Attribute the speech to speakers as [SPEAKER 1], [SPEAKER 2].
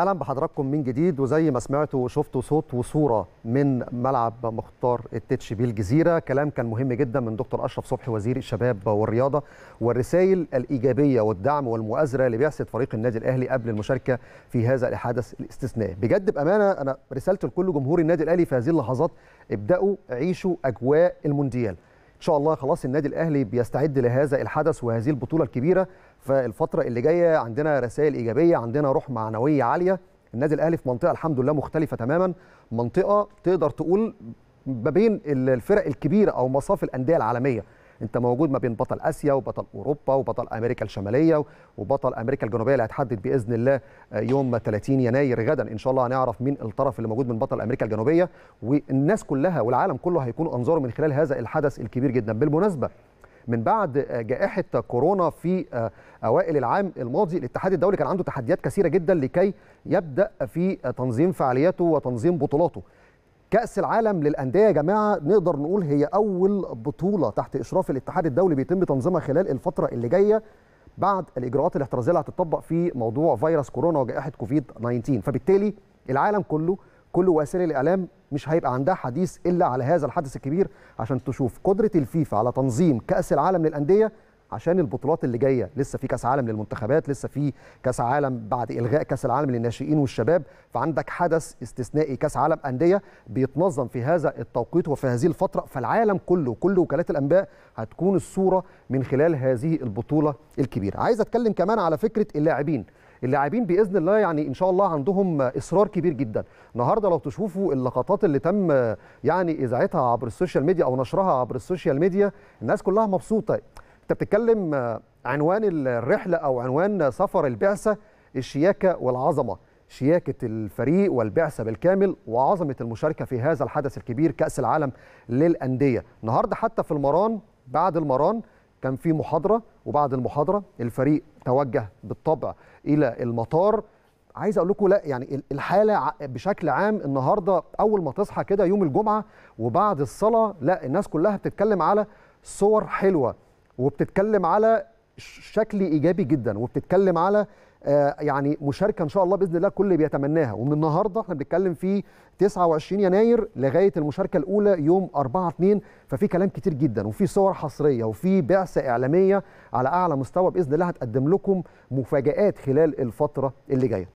[SPEAKER 1] اهلا بحضراتكم من جديد وزي ما سمعتوا وشفتوا صوت وصوره من ملعب مختار التتش بالجزيره كلام كان مهم جدا من دكتور اشرف صبحي وزير الشباب والرياضه والرسائل الايجابيه والدعم والمؤازره لبعثه فريق النادي الاهلي قبل المشاركه في هذا الحدث الاستثنائي بجد بامانه انا رسالتي لكل جمهور النادي الاهلي في هذه اللحظات ابداوا عيشوا اجواء المونديال ان شاء الله خلاص النادي الاهلي بيستعد لهذا الحدث وهذه البطوله الكبيره فالفتره اللي جايه عندنا رسائل ايجابيه عندنا روح معنويه عاليه النادي الاهلي في منطقه الحمد لله مختلفه تماما منطقه تقدر تقول ما بين الفرق الكبيره او مصاف الانديه العالميه انت موجود ما بين بطل اسيا وبطل اوروبا وبطل امريكا الشماليه وبطل امريكا الجنوبيه اللي هتحدد باذن الله آه، يوم 30 يناير غدا ان شاء الله هنعرف مين الطرف اللي موجود من بطل امريكا الجنوبيه والناس كلها والعالم كله هيكون انظاره من خلال هذا الحدث الكبير جدا بالمناسبه من بعد آه، جائحه كورونا في آه، اوائل العام الماضي الاتحاد الدولي كان عنده تحديات كثيره جدا لكي يبدا في تنظيم فعالياته وتنظيم بطولاته كأس العالم للأندية يا جماعة نقدر نقول هي أول بطولة تحت إشراف الاتحاد الدولي بيتم تنظيمها خلال الفترة اللي جاية بعد الإجراءات الاحترازية اللي هتطبق في موضوع فيروس كورونا وجائحة كوفيد 19 فبالتالي العالم كله كل وسائل الإعلام مش هيبقى عندها حديث إلا على هذا الحدث الكبير عشان تشوف قدرة الفيفا على تنظيم كأس العالم للأندية عشان البطولات اللي جايه لسه في كاس عالم للمنتخبات لسه في كاس عالم بعد الغاء كاس العالم للناشئين والشباب فعندك حدث استثنائي كاس عالم انديه بيتنظم في هذا التوقيت وفي هذه الفتره فالعالم كله كل وكالات الانباء هتكون الصوره من خلال هذه البطوله الكبيره عايز اتكلم كمان على فكره اللاعبين اللاعبين باذن الله يعني ان شاء الله عندهم اصرار كبير جدا النهارده لو تشوفوا اللقطات اللي تم يعني اذاعتها عبر السوشيال ميديا او نشرها عبر السوشيال ميديا الناس كلها مبسوطه انت بتتكلم آه، عنوان الرحله او عنوان سفر البعثه الشياكه والعظمه شياكه الفريق والبعثه بالكامل وعظمه المشاركه في هذا الحدث الكبير كاس العالم للانديه النهارده حتى في المران بعد المران كان في محاضره وبعد المحاضره الفريق توجه بالطبع الى المطار عايز اقول لكم لا يعني الحاله بشكل عام النهارده اول ما تصحى كده يوم الجمعه وبعد الصلاه لا الناس كلها بتتكلم على صور حلوه وبتتكلم على شكل ايجابي جدا وبتتكلم على آه، يعني مشاركه ان شاء الله باذن الله الكل اللي بيتمناها ومن النهارده احنا بنتكلم في 29 يناير لغايه المشاركه الاولى يوم 4 2 ففي كلام كتير جدا وفي صور حصريه وفي بعثه اعلاميه على اعلى مستوى باذن الله هتقدم لكم مفاجات خلال الفتره اللي جايه